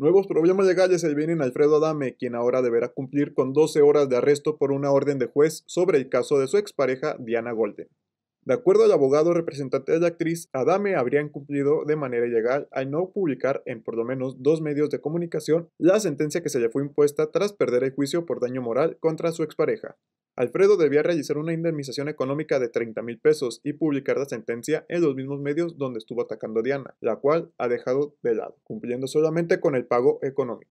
Nuevos problemas legales se vienen a Alfredo Adame, quien ahora deberá cumplir con 12 horas de arresto por una orden de juez sobre el caso de su expareja Diana Golden. De acuerdo al abogado representante de la actriz, Adame habría incumplido de manera ilegal al no publicar en por lo menos dos medios de comunicación la sentencia que se le fue impuesta tras perder el juicio por daño moral contra su expareja. Alfredo debía realizar una indemnización económica de 30 mil pesos y publicar la sentencia en los mismos medios donde estuvo atacando a Diana, la cual ha dejado de lado, cumpliendo solamente con el pago económico.